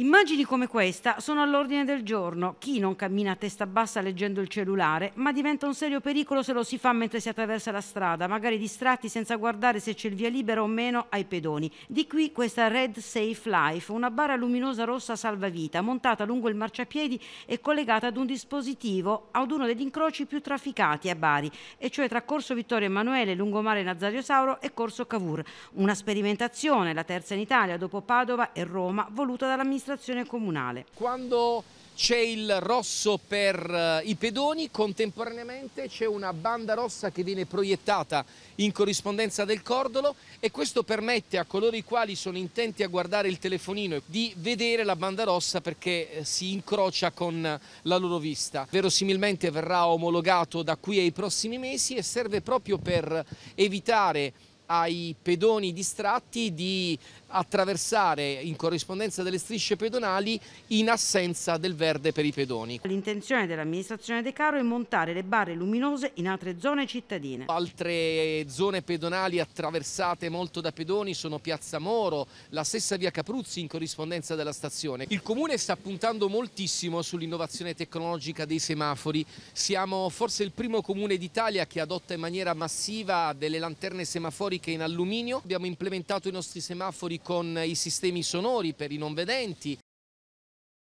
Immagini come questa sono all'ordine del giorno. Chi non cammina a testa bassa leggendo il cellulare, ma diventa un serio pericolo se lo si fa mentre si attraversa la strada, magari distratti senza guardare se c'è il via libera o meno ai pedoni. Di qui questa Red Safe Life, una bara luminosa rossa salvavita montata lungo il marciapiedi e collegata ad un dispositivo ad uno degli incroci più trafficati a Bari, e cioè tra Corso Vittorio Emanuele, Lungomare Nazario Sauro e Corso Cavour. Una sperimentazione, la terza in Italia dopo Padova e Roma, voluta dall'amministrazione amministrazione comunale. Quando c'è il rosso per eh, i pedoni, contemporaneamente c'è una banda rossa che viene proiettata in corrispondenza del cordolo e questo permette a coloro i quali sono intenti a guardare il telefonino di vedere la banda rossa perché eh, si incrocia con la loro vista. Verosimilmente verrà omologato da qui ai prossimi mesi e serve proprio per evitare ai pedoni distratti di attraversare in corrispondenza delle strisce pedonali in assenza del verde per i pedoni. L'intenzione dell'amministrazione De Caro è montare le barre luminose in altre zone cittadine. Altre zone pedonali attraversate molto da pedoni sono Piazza Moro, la stessa via Capruzzi in corrispondenza della stazione. Il comune sta puntando moltissimo sull'innovazione tecnologica dei semafori. Siamo forse il primo comune d'Italia che adotta in maniera massiva delle lanterne semafori storiche in alluminio, abbiamo implementato i nostri semafori con i sistemi sonori per i non vedenti,